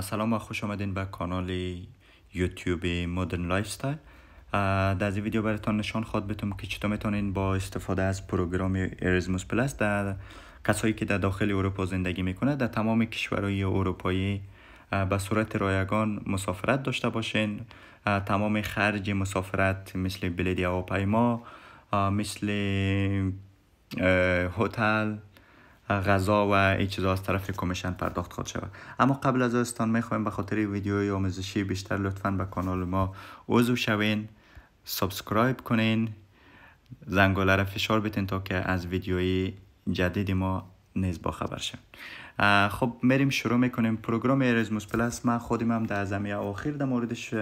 سلام و خوش آمدین به کانال یوتیوب مدرن لایف ستایل در این ویدیو براتان نشان خواهد بتم که چطور میتونین با استفاده از پروگرام ارزموس پلاس در کسایی که در داخل اروپا زندگی میکنه در تمام کشورهای اروپایی به صورت رایگان مسافرت داشته باشین تمام خرج مسافرت مثل بلیت هواپیما مثل هتل غذا و این چیزا از طرف کمیشن پرداخت خواهد شود اما قبل از آستان میخوایم به خاطر ویدیوی آموزشی بیشتر لطفا به کانال ما عضو شوین سابسکرایب کنین زنگوله را فشار بتین تا که از ویدیوی جدید ما نیز با خبر شد خب میریم شروع میکنیم پروگرام ایرزموس پلاس من خودم هم در زمین آخر در موردش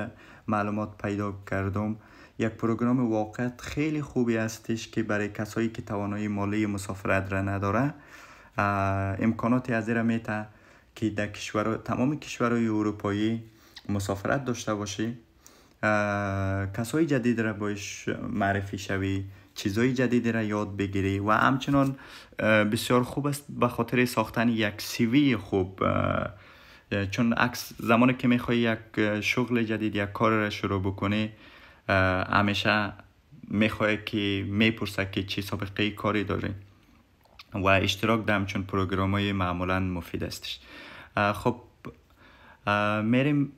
معلومات پیدا کردم یک پروگرام واقعا خیلی خوبی هستش که برای کسایی که توانایی مالی مسافرت را نداره امکاناتی از ایره میته که در کشور تمام کشورهای اروپایی مسافرت داشته باشی کسای جدید را باش معرفی شوی چیزای جدید را یاد بگیری و همچنان بسیار خوب است به خاطر ساختن یک سیوی خوب چون عکس زمانی که میخوای یک شغل جدید یک کار را شروع بکنی همیشه میخوای که میپرسه که چی سابقه کاری داری و اشتراک دم چون پروگرام های معمولا مفید استش خب میریم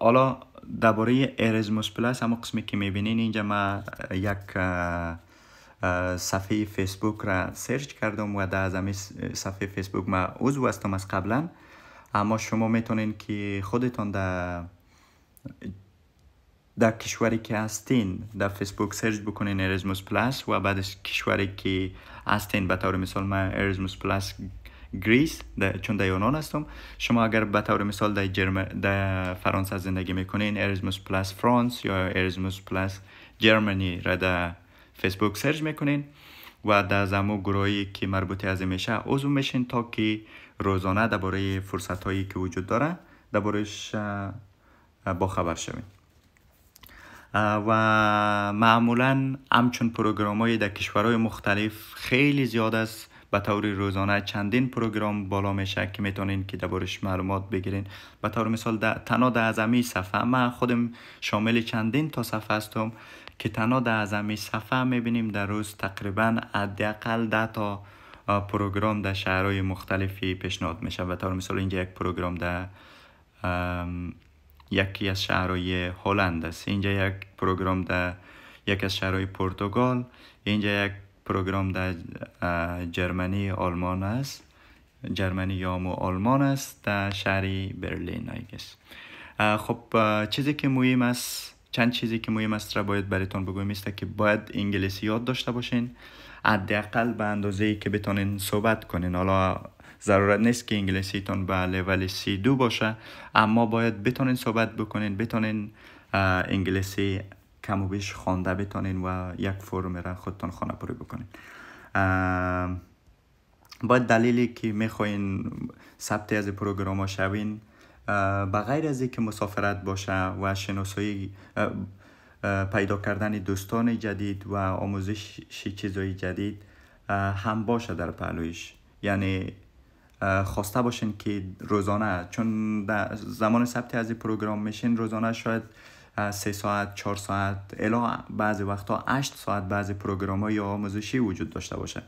حالا درباره ارزموس پلاس اما قسمی که میبینین اینجا ما یک صفحه فیسبوک را سرچ کردم و در از صفحه فیسبوک ما عضو هستم از قبلا اما شما میتونین که خودتان در در کشوری که هستین در فیسبوک سرچ بکنین ارزموس پلاس و بعدش کشوری که هستین به طور مثال من ارزموس پلاس گریس در چون در یونان هستم شما اگر به طور مثال در جرم در فرانسه زندگی میکنین ارزموس پلاس فرانس یا ارزموس پلاس جرمنی را در فیسبوک سرچ میکنین و در زمو گروهی که مربوطه از میشه عضو میشین تا که روزانه درباره فرصت هایی که وجود داره دربارهش با خبر شوین و معمولا همچون پروگرام های در کشورهای مختلف خیلی زیاد است به طور روزانه چندین پروگرام بالا میشه که میتونین که معلومات بگیرین به طور مثال در تنها در ازمی صفحه من خودم شامل چندین تا صفحه هستم که تنها در ازمی صفحه میبینیم در روز تقریبا حداقل ده تا پروگرام در شهرهای مختلفی پیشنهاد میشه به طور مثال اینجا یک پروگرام در یکی از شهرهای هلند است اینجا یک پروگرام در یک از شهرهای پرتغال اینجا یک پروگرام در جرمنی آلمان است جرمنی یا مو آلمان است در شهر برلین است خب چیزی که مهم است چند چیزی که مهم است را باید براتون بگویم است که باید انگلیسی یاد داشته باشین حداقل به اندازه ای که بتونین صحبت کنین حالا ضرورت نیست که انگلیسیتون به لول سی دو باشه اما باید بتونین صحبت بکنین بتونین انگلیسی کم و بیش خوانده بتونین و یک فرم را خودتون خانه پوری بکنین باید دلیلی که میخواین ثبت از پروگرام شوین. شوین غیر از اینکه مسافرت باشه و شناسایی پیدا کردن دوستان جدید و آموزش چیزهای جدید هم باشه در پهلویش یعنی خواسته باشین که روزانه چون زمان ثبت از این پروگرام میشین روزانه شاید سه ساعت چهار ساعت الا بعضی وقتا هشت ساعت بعضی پروگرام های آموزشی وجود داشته باشه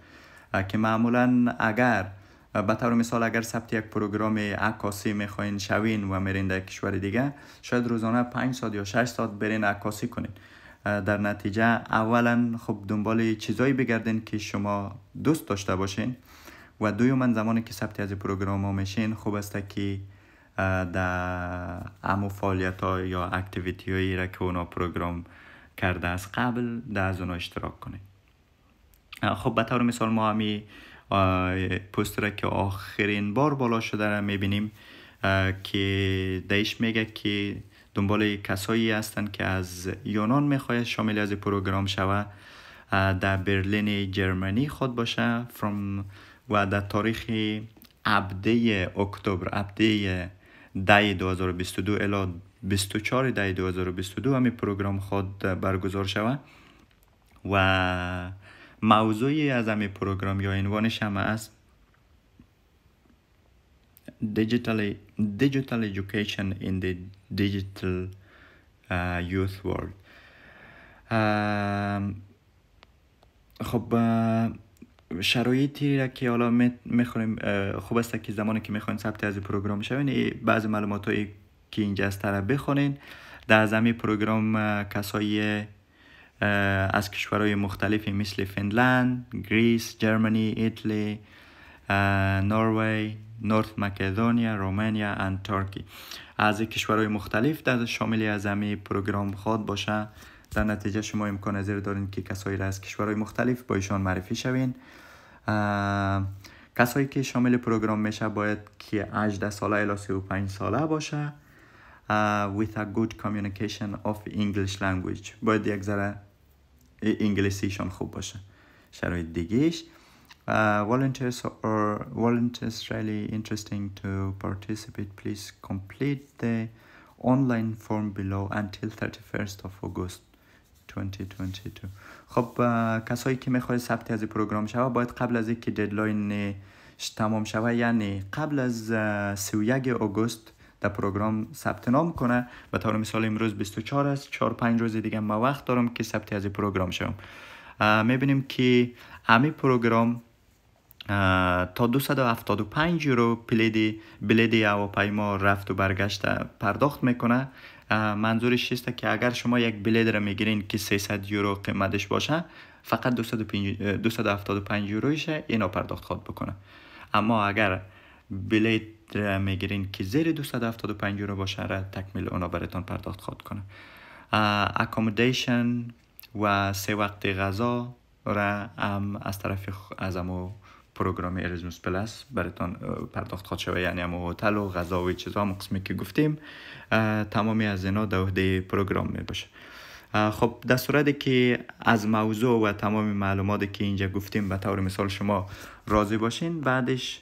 که معمولا اگر به طور مثال اگر ثبت یک پروگرام عکاسی میخواین شوین و میرین در کشور دیگه شاید روزانه 5 ساعت یا 6 ساعت برین عکاسی کنین در نتیجه اولا خب دنبال چیزایی بگردین که شما دوست داشته باشین و من زمانی که ثبت از پروگرام ها میشین خوب است که در امو فعالیت ها یا اکتیویتی هایی را که اونا پروگرام کرده از قبل در از اونا اشتراک کنین خب به طور مثال ما پوستر که آخرین بار بالا شده را میبینیم که دیش میگه که دنبال کسایی هستند که از یونان میخواید شامل از پروگرام شوه در برلین جرمنی خود باشه from و در تاریخ عبده اکتبر عبده دی 2022 الا 24 دی 2022 همین پروگرام خود برگزار شوه و موضوعی از همه پروگرام یا عنوانش هم است digital, digital education in the digital uh, youth world um, خب uh, شرایطی را که حالا میخوریم uh, خوب است که زمانی که میخواین ثبت از پروگرام شوین بعض معلومات که اینجا از طرف بخونین در زمین پروگرام uh, کسایی از کشورهای مختلفی مثل فنلند، گریس، جرمنی، ایتلی، نروژ، نورث مکدونیا، رومانیا و ترکی از کشورهای مختلف در شامل از همه پروگرام خود باشه در نتیجه شما امکان زیر دارین که کسایی را از کشورهای مختلف با ایشان معرفی شوین کسایی که شامل پروگرام میشه باید که 18 ساله الی 35 ساله باشه with a good communication of English language باید یک ذره انگلیسیشان خوب باشه شرایط دیگهش Uh, volunteers or volunteers really interesting to participate please complete the online form below until 31st of August 2022 خب کسایی که میخواد ثبت از پروگرام شوه باید قبل از اینکه ددلاین تمام شوه یعنی قبل از 31 آگوست در پروگرام ثبت نام کنه و تا مثال امروز 24 است 4 5 روز دیگه ما وقت دارم که ثبت از پروگرام شوم میبینیم که همه پروگرام تا 275 یورو پلیدی بلید هواپیما رفت و برگشت پرداخت میکنه منظورش است که اگر شما یک بلید را میگیرین که 300 یورو قیمتش باشه فقط 275 یورویشه اینا پرداخت خود بکنه اما اگر بلید میگیرین که زیر 275 یورو باشه را آره، تکمیل اونا براتون پرداخت خواد کنه اکومدیشن و سه وقت غذا را آره، هم از طرف از امو پروگرام ارزموس پلاس براتون پرداخت خواد شوه یعنی امو هتل و غذا و چیزا هم قسمی که گفتیم تمامی از اینا در پروگرام می باشه خب در صورتی که از موضوع و تمام معلوماتی که اینجا گفتیم به طور مثال شما راضی باشین بعدش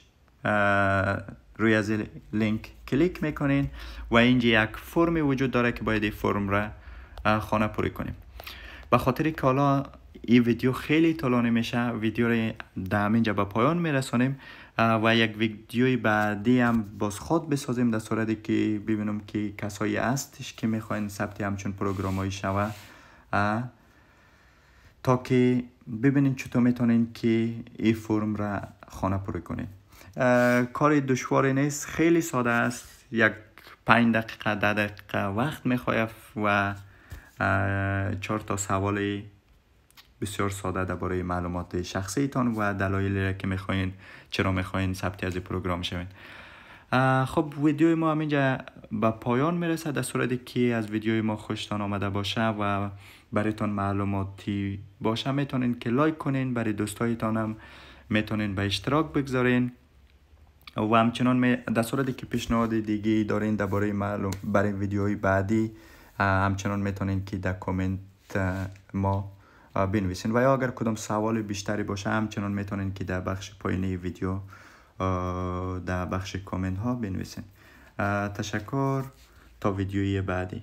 روی از لینک کلیک میکنین و اینجا یک فرم وجود داره که باید این فرم را خانه پوری کنیم بخاطر خاطر که حالا این ویدیو خیلی طولانی میشه ویدیو را در اینجا به پایان میرسانیم و یک ویدیوی بعدی هم باز خود بسازیم در صورتی که ببینم که کسایی هستش که میخواین ثبت همچون پروگرام های شوه تا که ببینین چطور میتونین که این فرم را خانه پوری کنین کار دشوار نیست خیلی ساده است یک پنج دقیقه ده دقیقه وقت میخواید و چهار تا سوال بسیار ساده برای معلومات شخصیتان و دلایلی که میخواین چرا میخواین ثبتی از پروگرام شوین خب ویدیو ما همینجا به پایان میرسه در صورتی که از ویدیو ما خوشتان آمده باشه و برایتان معلوماتی باشه میتونین که لایک کنین برای دوستایتان هم میتونین به اشتراک بگذارین و همچنان در صورتی که پیشنهاد دیگه دارین درباره معلوم برای ویدیوهای بعدی همچنان میتونین که در کامنت ما بنویسین و یا اگر کدام سوال بیشتری باشه همچنان میتونین که در بخش پایینی ویدیو در بخش کامنت ها بنویسین تشکر تا ویدیوی بعدی